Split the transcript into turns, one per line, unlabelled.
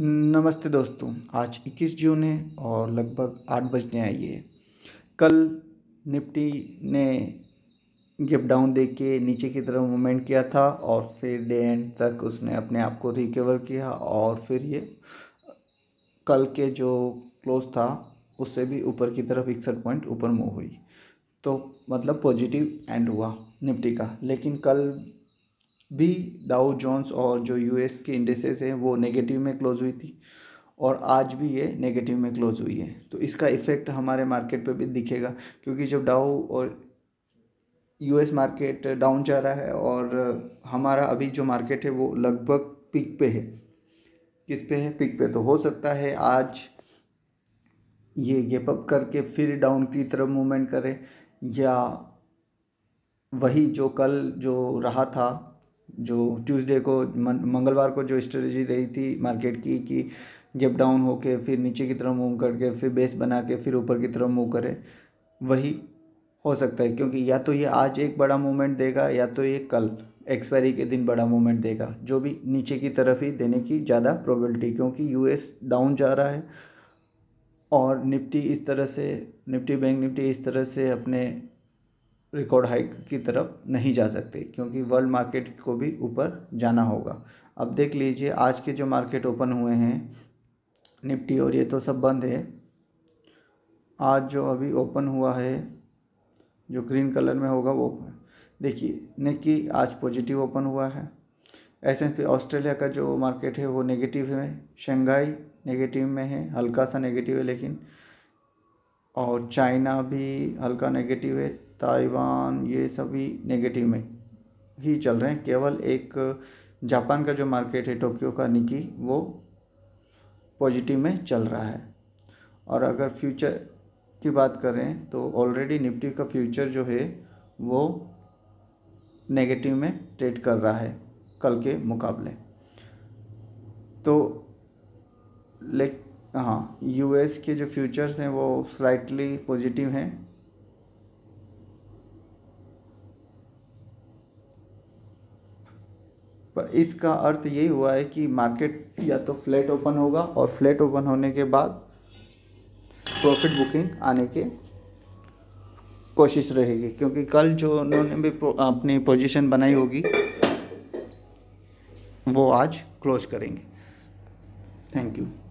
नमस्ते दोस्तों आज 21 जून है और लगभग आठ बजने आई है कल निफ्टी ने गिप डाउन दे के नीचे की तरफ मूवमेंट किया था और फिर डे एंड तक उसने अपने आप को रिकवर किया और फिर ये कल के जो क्लोज था उससे भी ऊपर की तरफ इकसठ पॉइंट ऊपर मूव हुई तो मतलब पॉजिटिव एंड हुआ निफ्टी का लेकिन कल भी दाऊ जोन्स और जो यूएस के इंडेसेस हैं वो नेगेटिव में क्लोज़ हुई थी और आज भी ये नेगेटिव में क्लोज़ हुई है तो इसका इफ़ेक्ट हमारे मार्केट पे भी दिखेगा क्योंकि जब डाउ और यूएस मार्केट डाउन जा रहा है और हमारा अभी जो मार्केट है वो लगभग पिक पे है किस पे है पिक पे तो हो सकता है आज ये गेप अप करके फिर डाउन की तरफ मूवमेंट करे या वही जो कल जो रहा था जो ट्यूसडे को मंगलवार को जो स्ट्रेटजी रही थी मार्केट की कि गेप डाउन होके फिर नीचे की तरफ मूव करके फिर बेस बना के फिर ऊपर की तरफ मूव करे वही हो सकता है क्योंकि या तो ये आज एक बड़ा मूवमेंट देगा या तो ये कल एक्सपायरी के दिन बड़ा मूवमेंट देगा जो भी नीचे की तरफ ही देने की ज़्यादा प्रोबेबिलिटी क्योंकि यूएस डाउन जा रहा है और निफ्टी इस तरह से निफ्टी बैंक निफ्टी इस तरह से अपने रिकॉर्ड हाइक की तरफ नहीं जा सकते क्योंकि वर्ल्ड मार्केट को भी ऊपर जाना होगा अब देख लीजिए आज के जो मार्केट ओपन हुए हैं निफ्टी और ये तो सब बंद है आज जो अभी ओपन हुआ है जो ग्रीन कलर में होगा वो देखिए निकी आज पॉजिटिव ओपन हुआ है एस एन पी ऑस्ट्रेलिया का जो मार्केट है वो नेगेटिव है शंघाई नेगेटिव में है हल्का सा नेगेटिव है लेकिन और चाइना भी हल्का नेगेटिव है ताइवान ये सभी नेगेटिव में ही चल रहे हैं केवल एक जापान का जो मार्केट है टोक्यो का निकी वो पॉजिटिव में चल रहा है और अगर फ्यूचर की बात करें तो ऑलरेडी निफ्टी का फ्यूचर जो है वो नेगेटिव में ट्रेड कर रहा है कल के मुकाबले तो ले हाँ यूएस के जो फ्यूचर्स हैं वो स्लाइटली पॉजिटिव हैं पर इसका अर्थ यही हुआ है कि मार्केट या तो फ्लैट ओपन होगा और फ्लैट ओपन होने के बाद प्रॉफिट बुकिंग आने के कोशिश रहेगी क्योंकि कल जो उन्होंने भी अपनी पोजीशन बनाई होगी वो आज क्लोज करेंगे थैंक यू